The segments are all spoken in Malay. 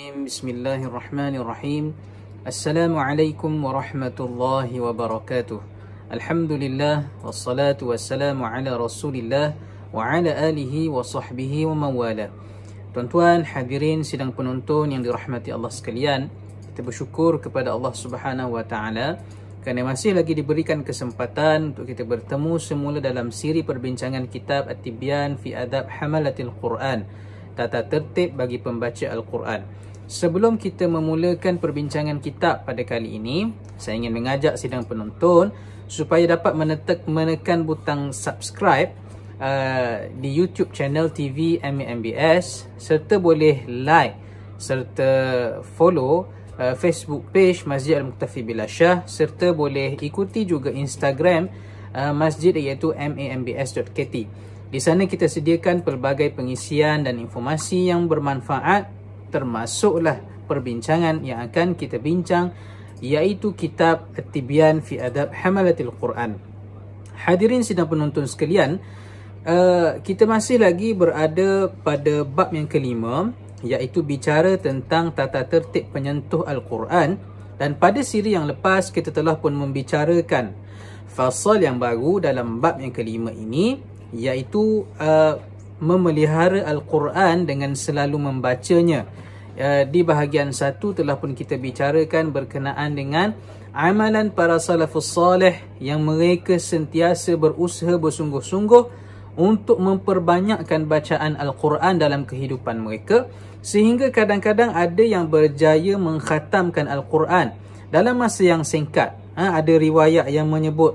الرجيم بسم الله الرحمن الرحيم السلام عليكم ورحمة الله وبركاته الحمد لله والصلاة والسلام على رسول الله وعلى آله وصحبه ومن والاه Tuan-tuan, hadirin sidang penonton yang dirahmati Allah sekalian, kita bersyukur kepada Allah Subhanahu wa taala kerana masih lagi diberikan kesempatan untuk kita bertemu semula dalam siri perbincangan kitab At-Tibyan fi Adab Hamalatil Quran, tata tertib bagi pembaca Al-Quran. Sebelum kita memulakan perbincangan kitab pada kali ini, saya ingin mengajak sidang penonton supaya dapat menetek, menekan butang subscribe uh, di YouTube channel TV MMBS serta boleh like serta follow uh, Facebook page Masjid Al-Muqtafi Bila Shah serta boleh ikuti juga Instagram uh, Masjid iaitu MAMBS.KT. Di sana kita sediakan pelbagai pengisian dan informasi yang bermanfaat termasuklah perbincangan yang akan kita bincang iaitu kitab At-Tibyan fi Adab Hamalatil Quran. Hadirin sidang penonton sekalian, eh, kita masih lagi berada pada bab yang kelima iaitu bicara tentang tata tertib penyentuh Al-Quran dan pada siri yang lepas kita telah pun membicarakan fasal yang baru dalam bab yang kelima ini iaitu uh, memelihara Al-Quran dengan selalu membacanya. Ya, di bahagian satu telah pun kita bicarakan berkenaan dengan amalan para salafus salih yang mereka sentiasa berusaha bersungguh-sungguh untuk memperbanyakkan bacaan Al-Quran dalam kehidupan mereka sehingga kadang-kadang ada yang berjaya mengkhatamkan Al-Quran dalam masa yang singkat. Ha, ada riwayat yang menyebut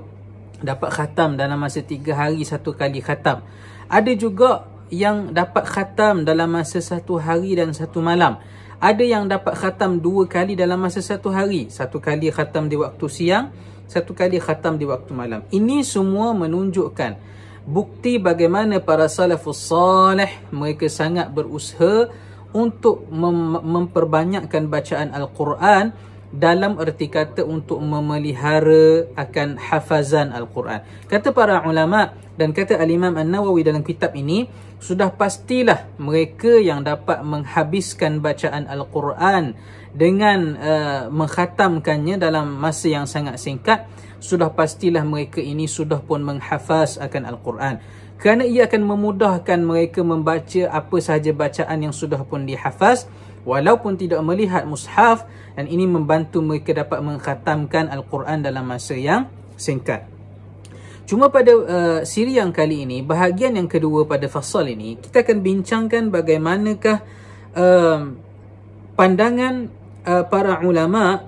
dapat khatam dalam masa tiga hari satu kali khatam. Ada juga yang dapat khatam dalam masa satu hari dan satu malam. Ada yang dapat khatam dua kali dalam masa satu hari. Satu kali khatam di waktu siang, satu kali khatam di waktu malam. Ini semua menunjukkan bukti bagaimana para salafus salih mereka sangat berusaha untuk mem- memperbanyakkan bacaan Al-Quran dalam erti kata untuk memelihara akan hafazan Al-Quran. Kata para ulama dan kata Al-Imam An-Nawawi dalam kitab ini, sudah pastilah mereka yang dapat menghabiskan bacaan Al-Quran dengan uh, eh, menghatamkannya dalam masa yang sangat singkat, sudah pastilah mereka ini sudah pun menghafaz akan Al-Quran. Kerana ia akan memudahkan mereka membaca apa sahaja bacaan yang sudah pun dihafaz walaupun tidak melihat mushaf dan ini membantu mereka dapat mengkhatamkan al-Quran dalam masa yang singkat. Cuma pada uh, siri yang kali ini, bahagian yang kedua pada fasal ini, kita akan bincangkan bagaimanakah uh, pandangan uh, para ulama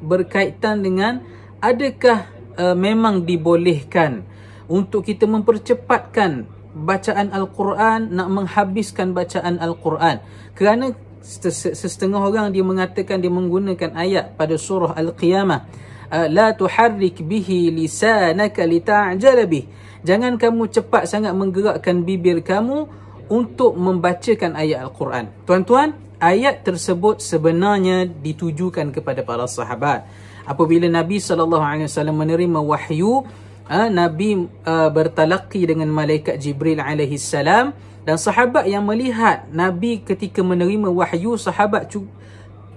berkaitan dengan adakah uh, memang dibolehkan untuk kita mempercepatkan bacaan al-Quran nak menghabiskan bacaan al-Quran kerana sesetengah orang dia mengatakan dia menggunakan ayat pada surah al-qiyamah ah, la tuharrik bihi lisanaka lita'jal bih jangan kamu cepat sangat menggerakkan bibir kamu untuk membacakan ayat al-Quran tuan-tuan ayat tersebut sebenarnya ditujukan kepada para sahabat apabila Nabi sallallahu alaihi wasallam menerima wahyu ah, Nabi uh, dengan malaikat Jibril alaihi salam. Dan sahabat yang melihat Nabi ketika menerima wahyu sahabat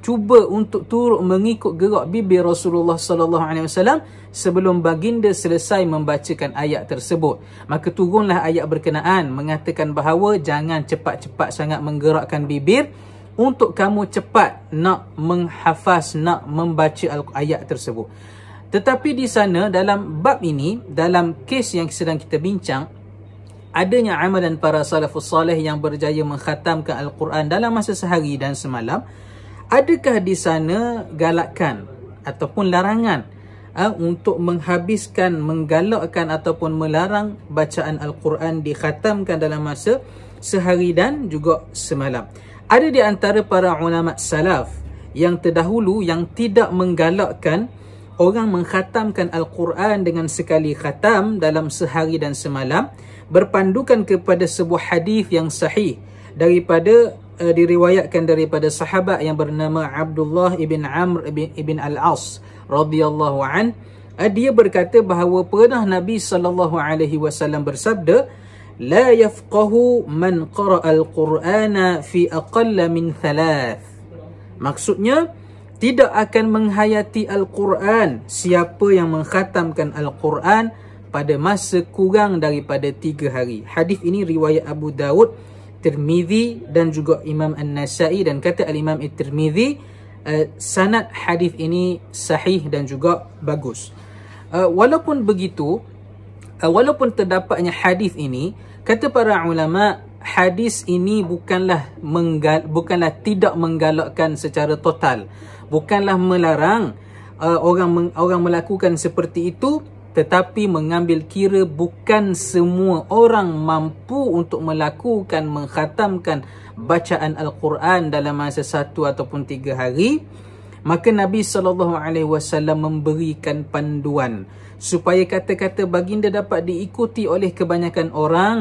cuba untuk turut mengikut gerak bibir Rasulullah sallallahu alaihi wasallam sebelum baginda selesai membacakan ayat tersebut. Maka turunlah ayat berkenaan mengatakan bahawa jangan cepat-cepat sangat menggerakkan bibir untuk kamu cepat nak menghafaz nak membaca ayat tersebut. Tetapi di sana dalam bab ini dalam kes yang sedang kita bincang adanya amalan para salafus salih yang berjaya menghatamkan Al-Quran dalam masa sehari dan semalam, adakah di sana galakan ataupun larangan uh, untuk menghabiskan, menggalakkan ataupun melarang bacaan Al-Quran dikhatamkan dalam masa sehari dan juga semalam? Ada di antara para ulama salaf yang terdahulu yang tidak menggalakkan orang mengkhatamkan Al-Quran dengan sekali khatam dalam sehari dan semalam berpandukan kepada sebuah hadis yang sahih daripada uh, diriwayatkan daripada sahabat yang bernama Abdullah ibn Amr ibn, ibn Al-As radhiyallahu an eh, dia berkata bahawa pernah Nabi sallallahu alaihi wasallam bersabda la yafqahu man qara'a al-Qur'ana fi aqall min thalath maksudnya tidak akan menghayati al-Quran siapa yang mengkhatamkan al-Quran pada masa kurang daripada tiga hari. Hadis ini riwayat Abu Dawud, Tirmizi dan juga Imam An-Nasa'i dan kata al-Imam At-Tirmizi uh, eh, sanad hadis ini sahih dan juga bagus. Uh, walaupun begitu, uh, walaupun terdapatnya hadis ini, kata para ulama hadis ini bukanlah menggal bukanlah tidak menggalakkan secara total. Bukanlah melarang uh, orang orang melakukan seperti itu tetapi mengambil kira bukan semua orang mampu untuk melakukan mengkhatamkan bacaan al-Quran dalam masa satu ataupun tiga hari maka Nabi sallallahu alaihi wasallam memberikan panduan supaya kata-kata baginda dapat diikuti oleh kebanyakan orang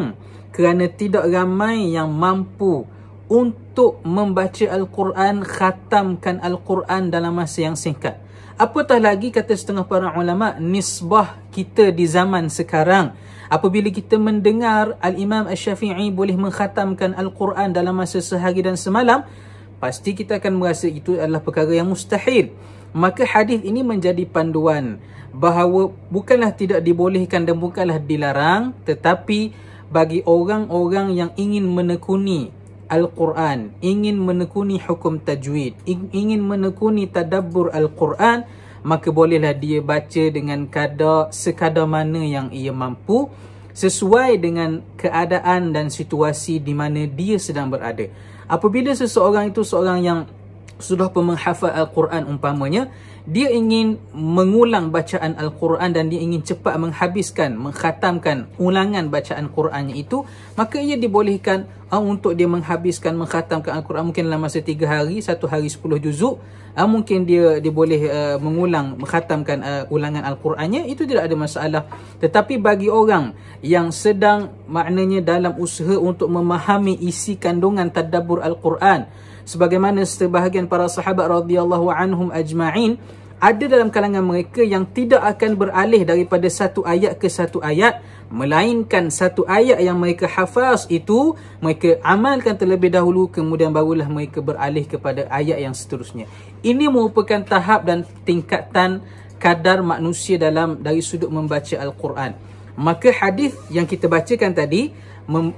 kerana tidak ramai yang mampu untuk membaca Al-Quran, khatamkan Al-Quran dalam masa yang singkat. Apatah lagi kata setengah para ulama, nisbah kita di zaman sekarang. Apabila kita mendengar Al-Imam Al-Syafi'i boleh mengkhatamkan Al-Quran dalam masa sehari dan semalam, pasti kita akan merasa itu adalah perkara yang mustahil. Maka hadis ini menjadi panduan bahawa bukanlah tidak dibolehkan dan bukanlah dilarang tetapi bagi orang-orang yang ingin menekuni Al-Quran, ingin menekuni hukum tajwid, ingin menekuni tadabbur Al-Quran, maka bolehlah dia baca dengan kadar sekadar mana yang ia mampu sesuai dengan keadaan dan situasi di mana dia sedang berada. Apabila seseorang itu seorang yang sudah pemenghafal Al-Quran umpamanya, dia ingin mengulang bacaan Al-Quran dan dia ingin cepat menghabiskan, mengkhatamkan ulangan bacaan Qurannya itu, maka ia dibolehkan uh, untuk dia menghabiskan, mengkhatamkan Al-Quran mungkin dalam masa tiga hari, satu hari sepuluh juzuk, uh, mungkin dia, dia boleh uh, mengulang, mengkhatamkan uh, ulangan Al-Qurannya, itu tidak ada masalah. Tetapi bagi orang yang sedang maknanya dalam usaha untuk memahami isi kandungan tadabur Al-Quran, sebagaimana sebahagian para sahabat radhiyallahu anhum ajma'in ada dalam kalangan mereka yang tidak akan beralih daripada satu ayat ke satu ayat melainkan satu ayat yang mereka hafaz itu mereka amalkan terlebih dahulu kemudian barulah mereka beralih kepada ayat yang seterusnya ini merupakan tahap dan tingkatan kadar manusia dalam dari sudut membaca al-Quran maka hadis yang kita bacakan tadi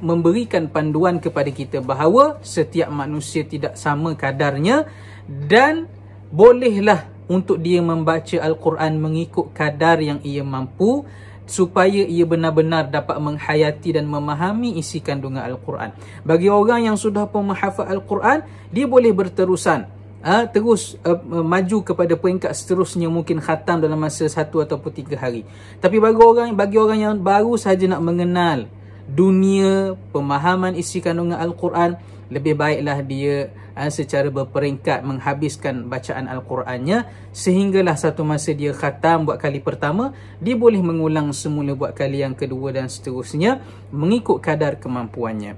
memberikan panduan kepada kita bahawa setiap manusia tidak sama kadarnya dan bolehlah untuk dia membaca Al-Quran mengikut kadar yang ia mampu supaya ia benar-benar dapat menghayati dan memahami isi kandungan Al-Quran. Bagi orang yang sudah pemahafal Al-Quran, dia boleh berterusan Uh, terus uh, maju kepada peringkat seterusnya mungkin khatam dalam masa satu ataupun tiga hari. Tapi bagi orang bagi orang yang baru saja nak mengenal dunia pemahaman isi kandungan Al-Quran lebih baiklah dia uh, secara berperingkat menghabiskan bacaan Al-Qurannya sehinggalah satu masa dia khatam buat kali pertama dia boleh mengulang semula buat kali yang kedua dan seterusnya mengikut kadar kemampuannya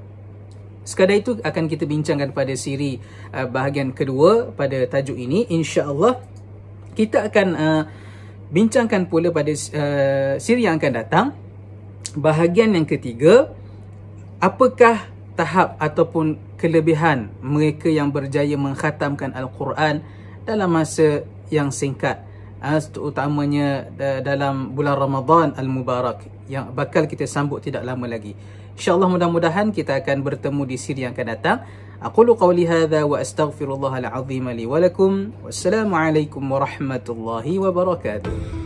Sekadar itu akan kita bincangkan pada siri uh, bahagian kedua pada tajuk ini insya-Allah kita akan uh, bincangkan pula pada uh, siri yang akan datang Bahagian yang ketiga, apakah tahap ataupun kelebihan mereka yang berjaya mengkhatamkan Al-Quran dalam masa yang singkat? Ah, Terutamanya dalam bulan Ramadan Al-Mubarak yang bakal kita sambut tidak lama lagi. InsyaAllah mudah-mudahan kita akan bertemu di siri yang akan datang. Aqulu qawli hadha wa astaghfirullahal azim li wa lakum. Wassalamualaikum warahmatullahi wabarakatuh.